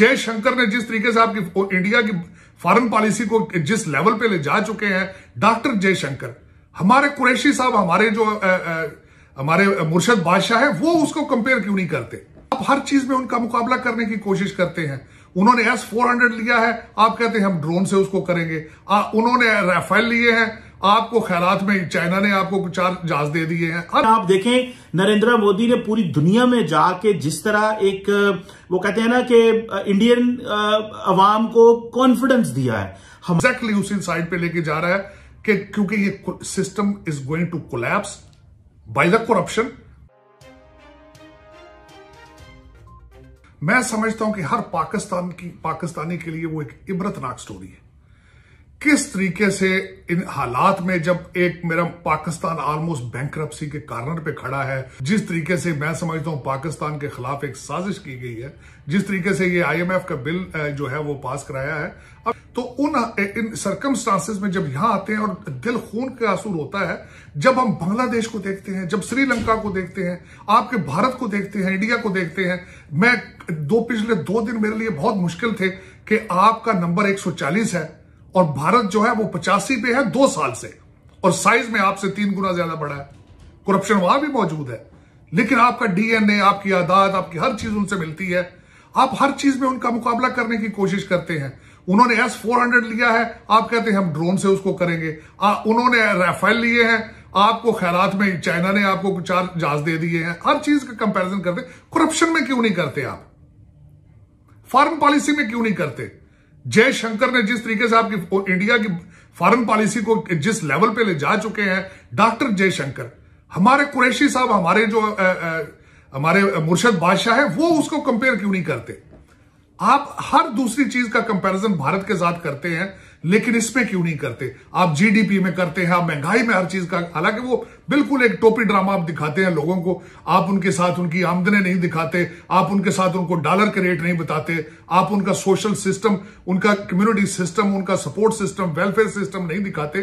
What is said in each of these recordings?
जयशंकर ने जिस तरीके से आपकी इंडिया की फॉरेन पॉलिसी को जिस लेवल पे ले जा चुके हैं डॉक्टर जयशंकर हमारे कुरैशी साहब हमारे जो आ, आ, हमारे मुर्शद बादशाह है वो उसको कंपेयर क्यों नहीं करते आप हर चीज में उनका मुकाबला करने की कोशिश करते हैं उन्होंने एस फोर हंड्रेड लिया है आप कहते हैं हम ड्रोन से उसको करेंगे आ, उन्होंने राफेल लिए हैं आपको खैरात में चाइना ने आपको चार जहाज दे दिए हैं और आप देखें नरेंद्र मोदी ने पूरी दुनिया में जाके जिस तरह एक वो कहते हैं ना कि इंडियन अवाम को कॉन्फिडेंस दिया है हम एग्जैक्टली उसी साइड पे लेके जा रहा है कि क्योंकि ये system is going to collapse by the corruption मैं समझता हूं कि हर पाकिस्तान की पाकिस्तानी के लिए वो एक इबरतनाक स्टोरी है किस तरीके से इन हालात में जब एक मेरा पाकिस्तान ऑलमोस्ट बैंक के कारनर पे खड़ा है जिस तरीके से मैं समझता हूँ पाकिस्तान के खिलाफ एक साजिश की गई है जिस तरीके से ये आईएमएफ का बिल जो है वो पास कराया है अब तो उन इन सर्कमस्टांसिस में जब यहां आते हैं और दिल खून का आंसू होता है जब हम बांग्लादेश को देखते हैं जब श्रीलंका को देखते हैं आपके भारत को देखते हैं इंडिया को देखते हैं मैं दो पिछले दो दिन मेरे लिए बहुत मुश्किल थे कि आपका नंबर 140 है और भारत जो है वो पचासी पे है दो साल से और साइज में आपसे तीन गुना ज्यादा बड़ा है करप्शन वहां भी मौजूद है लेकिन आपका डीएनए आपकी आदात आपकी हर चीज उनसे मिलती है आप हर चीज में उनका मुकाबला करने की कोशिश करते हैं उन्होंने एस फोर हंड्रेड लिया है आप कहते हैं हम ड्रोन से उसको करेंगे आ, उन्होंने राफेल लिए हैं आपको खैरात में चाइना ने आपको चार जहाज दे दिए हैं हर चीज का कंपैरिजन करते करप्शन में क्यों नहीं करते आप फॉरन पॉलिसी में क्यों नहीं करते जयशंकर ने जिस तरीके से आपकी इंडिया की फॉरेन पॉलिसी को जिस लेवल पे ले जा चुके हैं डॉक्टर जयशंकर हमारे कुरैशी साहब हमारे जो आ, आ, हमारे मुर्शद बादशाह है वो उसको कंपेयर क्यों नहीं करते आप हर दूसरी चीज का कंपैरिजन भारत के साथ करते हैं लेकिन इसमें क्यों नहीं करते आप जीडीपी में करते हैं आप महंगाई में हर चीज का हालांकि वो बिल्कुल एक टोपी ड्रामा आप दिखाते हैं लोगों को आप उनके साथ उनकी आमदने नहीं दिखाते आप उनके साथ उनको डॉलर के रेट नहीं बताते आप उनका सोशल सिस्टम उनका कम्युनिटी सिस्टम उनका सपोर्ट सिस्टम वेलफेयर सिस्टम नहीं दिखाते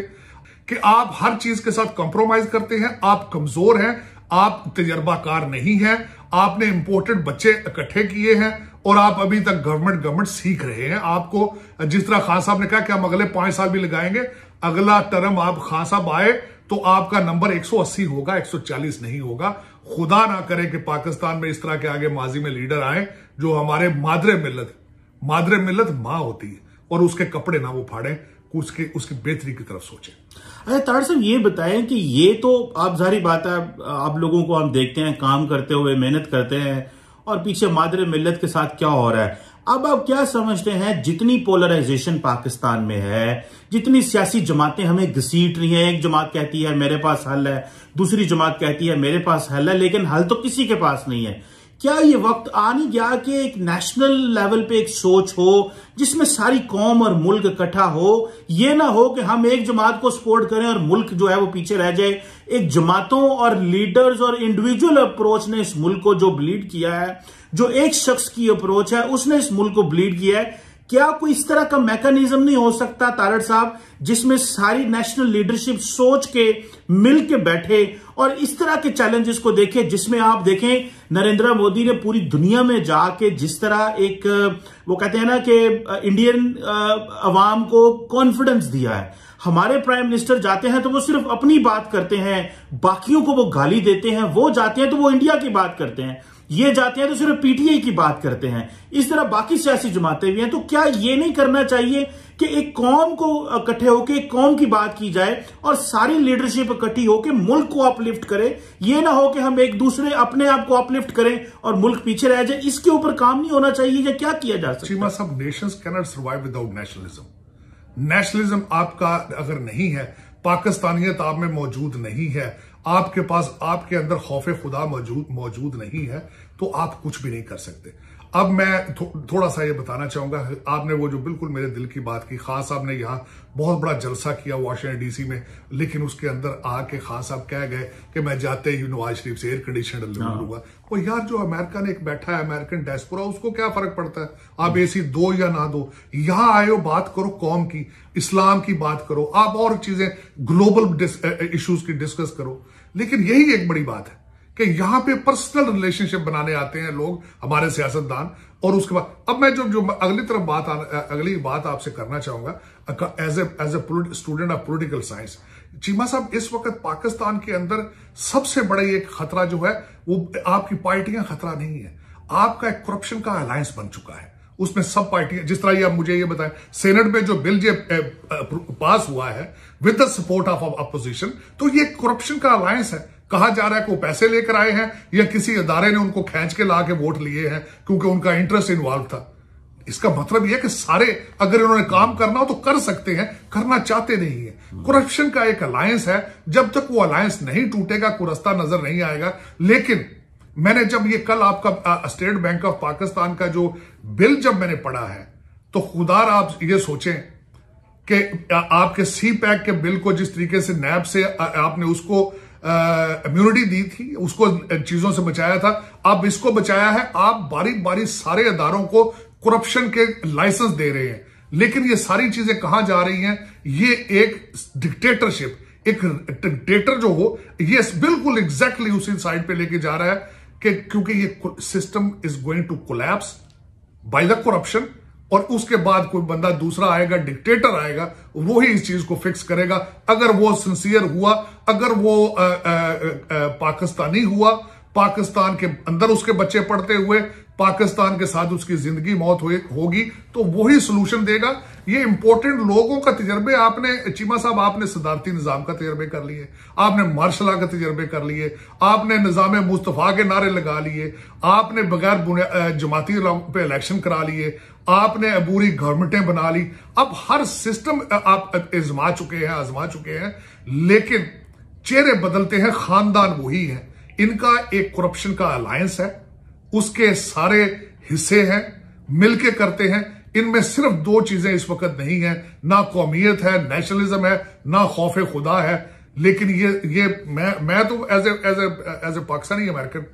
कि आप हर चीज के साथ कॉम्प्रोमाइज करते हैं आप कमजोर हैं आप तजर्बाकार नहीं है आपने इंपोर्टेड बच्चे इकट्ठे किए हैं और आप अभी तक गवर्नमेंट गवर्नमेंट सीख रहे हैं आपको जिस तरह खान साहब ने कहा कि हम अगले पांच साल भी लगाएंगे अगला टर्म आप खान साहब आए तो आपका नंबर 180 होगा 140 नहीं होगा खुदा ना करे कि पाकिस्तान में इस तरह के आगे माजी में लीडर आए जो हमारे मादरे मिलत मादरे मिलत माँ होती है और उसके कपड़े ना वो फाड़े उसके उसकी बेहतरी की तरफ सोचे अरे तार साहब ये बताएं कि ये तो आप जारी बात है आप लोगों को हम देखते हैं काम करते हुए मेहनत करते हैं और पीछे मादर मिलत के साथ क्या हो रहा है अब आप क्या समझते हैं जितनी पोलराइजेशन पाकिस्तान में है जितनी सियासी जमातें हमें घसीट रही हैं एक जमात कहती है मेरे पास हल है दूसरी जमात कहती है मेरे पास हल है लेकिन हल तो किसी के पास नहीं है क्या ये वक्त आ नहीं गया कि एक नेशनल लेवल पे एक सोच हो जिसमें सारी कौम और मुल्क इकट्ठा हो ये ना हो कि हम एक जमात को सपोर्ट करें और मुल्क जो है वो पीछे रह जाए एक जमातों और लीडर्स और इंडिविजुअल अप्रोच ने इस मुल्क को जो ब्लीड किया है जो एक शख्स की अप्रोच है उसने इस मुल्क को ब्लीड किया है क्या कोई इस तरह का मैकेनिज्म नहीं हो सकता तारड़ साहब जिसमें सारी नेशनल लीडरशिप सोच के मिल के बैठे और इस तरह के चैलेंजेस को देखे जिसमें आप देखें नरेंद्र मोदी ने पूरी दुनिया में जाके जिस तरह एक वो कहते हैं ना कि इंडियन अवाम को कॉन्फिडेंस दिया है हमारे प्राइम मिनिस्टर जाते हैं तो वो सिर्फ अपनी बात करते हैं बाकियों को वो गाली देते हैं वो जाते हैं तो वो इंडिया की बात करते हैं ये जाते हैं तो सिर्फ पीटीआई की बात करते हैं इस तरह बाकी सियासी जमातें भी हैं तो क्या ये नहीं करना चाहिए कि एक कौम को इकट्ठे होकर एक कौम की बात की जाए और सारी लीडरशिप इकट्ठी होकर मुल्क को अपलिफ्ट करे ये ना हो कि हम एक दूसरे अपने आप को अपलिफ्ट करें और मुल्क पीछे रह जाए इसके ऊपर काम नहीं होना चाहिए या क्या किया जा सकता सब nations can not survive without nationalism nationalism आपका अगर नहीं है पाकिस्तानियत आप में मौजूद नहीं है आपके पास आपके अंदर खौफ खुदा मौजूद मौजूद नहीं है तो आप कुछ भी नहीं कर सकते अब मैं थो, थोड़ा सा ये बताना चाहूंगा आपने वो जो बिल्कुल मेरे दिल की बात की खास साहब ने यहां बहुत बड़ा जलसा किया वाशिंगटन डीसी में लेकिन उसके अंदर आके खास साहब कह गए कि मैं जाते ही नवाज शरीफ से एयर कंडीशन हाँ। लूंगा वो यार जो अमेरिका ने एक बैठा है अमेरिकन डेस्पोरा उसको क्या फर्क पड़ता है आप एसी दो या ना दो यहां आयो बात करो कौम की इस्लाम की बात करो आप और चीजें ग्लोबल इश्यूज uh, की डिस्कस करो लेकिन यही एक बड़ी बात है कि यहां पे पर्सनल रिलेशनशिप बनाने आते हैं लोग हमारे सियासतदान और उसके बाद अब मैं जो जो अगली तरफ बात आ, अगली बात आपसे करना चाहूंगा as a as a student of political science Cheema साहब इस वक्त पाकिस्तान के अंदर सबसे बड़ा एक खतरा जो है वो आपकी पार्टियां खतरा नहीं है आपका एक करप्शन का अलायंस बन चुका है उसमें सब पार्टियां जिस तरह ये आप मुझे ये बताएं सेनेट में जो बिल ये पास हुआ है with the support of opposition तो ये करप्शन का अलायंस है कहा जा रहा है कि वो पैसे लेकर आए हैं या किसी अदारे ने उनको खींच के ला के वोट लिए हैं क्योंकि उनका इंटरेस्ट इन्वॉल्व था इसका मतलब यह कि सारे अगर इन्होंने काम करना हो तो कर सकते हैं करना चाहते नहीं है करप्शन का एक अलायंस है जब तक वो अलायंस नहीं टूटेगा कुरस्ता नजर नहीं आएगा लेकिन मैंने जब ये कल आपका स्टेट बैंक ऑफ पाकिस्तान का जो बिल जब मैंने पढ़ा है तो खुदा आप ये सोचें कि आपके सी पैक के बिल को जिस तरीके से नैब से आपने उसको इम्यूनिटी दी थी उसको चीजों से बचाया था आप इसको बचाया है आप बारी बारी सारे अदारों को करप्शन के लाइसेंस दे रहे हैं लेकिन ये सारी चीजें कहां जा रही हैं ये एक डिक्टेटरशिप एक डिक्टेटर जो हो ये बिल्कुल एग्जैक्टली exactly उसी साइड पे लेके जा रहा है कि क्योंकि ये system is going to collapse by the corruption और उसके बाद कोई बंदा दूसरा आएगा डिक्टेटर आएगा वो ही इस चीज को फिक्स करेगा अगर वो सिंसियर हुआ अगर वो आ, आ, आ, पाकिस्तानी हुआ पाकिस्तान के अंदर उसके बच्चे पढ़ते हुए पाकिस्तान के साथ उसकी जिंदगी मौत होगी तो वही सोल्यूशन देगा ये इंपॉर्टेंट लोगों का तजर्बे आपने चीमा साहब आपने सिदारती निज़ाम का तजर्बे कर लिए आपने मार्शला का तजर्बे कर लिए आपने निज़ाम मुस्तफ़ा के नारे लगा लिए आपने बगैर जमाती पे इलेक्शन करा लिए आपने अबूरी गवर्नमेंटें बना ली अब हर सिस्टम आप आजमा चुके हैं आजमा चुके हैं लेकिन चेहरे बदलते हैं खानदान वही है इनका एक करप्शन का अलायंस है उसके सारे हिस्से हैं मिलके करते हैं इनमें सिर्फ दो चीजें इस वक्त नहीं है ना कौमियत है नेशनलिज्म है ना खौफ खुदा है लेकिन ये ये मैं मैं तो as a as as a Pakistani American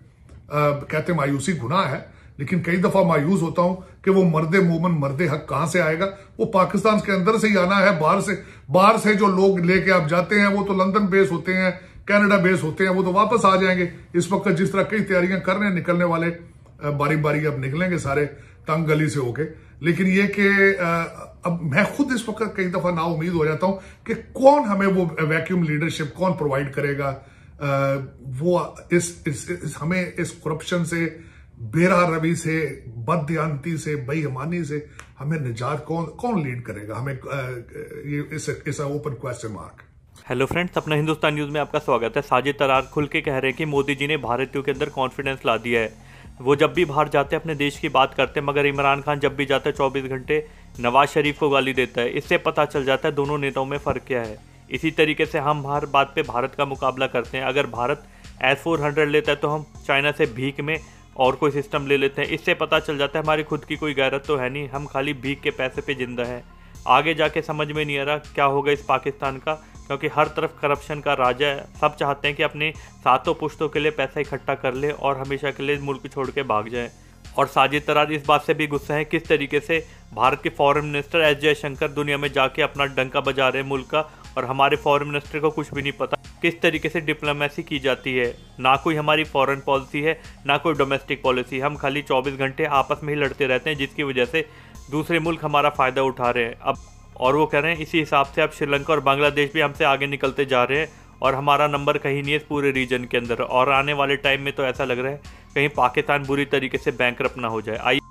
कहते मायूसी गुनाह है लेकिन कई दफा मायूस होता हूं कि वो मर्द मोमन मर्द हक कहां से आएगा वो पाकिस्तान के अंदर से ही आना है बाहर से बाहर से जो लोग लेके आप जाते हैं वो तो लंदन बेस होते हैं कनाडा बेस होते हैं वो तो वापस आ जाएंगे इस वक्त जिस तरह कई तैयारियां कर रहे हैं निकलने वाले बारी बारी अब निकलेंगे सारे तंग गली से होके लेकिन ये कि अब मैं खुद इस वक्त कई दफा ना उम्मीद हो जाता हूं कि कौन हमें वो वैक्यूम लीडरशिप कौन प्रोवाइड करेगा वो इस, इस, इस हमें इस करप्शन से बेरा रवि से बदयांती से बेईमानी से हमें निजात कौन कौन लीड करेगा हमें ये इस, इस open question mark hello friends अपना हिंदुस्तान न्यूज़ में आपका स्वागत है साजिद तरार खुल के कह रहे हैं कि मोदी जी ने भारतीयों के अंदर कॉन्फिडेंस ला दिया है वो जब भी बाहर जाते हैं अपने देश की बात करते हैं मगर इमरान खान जब भी जाते हैं चौबीस घंटे नवाज शरीफ को गाली देता है इससे पता चल जाता है दोनों नेताओं में फ़र्क क्या है इसी तरीके से हम हर बात पर भारत का मुकाबला करते हैं अगर भारत एस फोर हंड्रेड लेता है तो हम चाइना से भीख में और कोई सिस्टम ले लेते हैं इससे पता चल जाता है हमारी खुद की कोई गैरत तो है नहीं हम खाली भीख के पैसे पे जिंदा हैं आगे जाके समझ में नहीं आ रहा क्या होगा इस पाकिस्तान का क्योंकि हर तरफ करप्शन का राजा है सब चाहते हैं कि अपनी सातों पुश्तों के लिए पैसा इकट्ठा कर ले और हमेशा के लिए मुल्क छोड़ के भाग जाए और साजिद तरार इस बात से भी गुस्सा है किस तरीके से भारत के फॉरेन मिनिस्टर एस जयशंकर दुनिया में जाके अपना डंका बजा रहे मुल्क का और हमारे फॉरेन मिनिस्टर को कुछ भी नहीं पता किस तरीके से डिप्लोमेसी की जाती है ना कोई हमारी फॉरेन पॉलिसी है ना कोई डोमेस्टिक पॉलिसी हम खाली 24 घंटे आपस में ही लड़ते रहते हैं जिसकी वजह से दूसरे मुल्क हमारा फ़ायदा उठा रहे हैं अब और वो कह रहे हैं इसी हिसाब से अब श्रीलंका और बांग्लादेश भी हमसे आगे निकलते जा रहे हैं और हमारा नंबर कहीं नहीं है पूरे रीजन के अंदर और आने वाले टाइम में तो ऐसा लग रहा है कहीं पाकिस्तान बुरी तरीके से बैंक ना हो जाए आई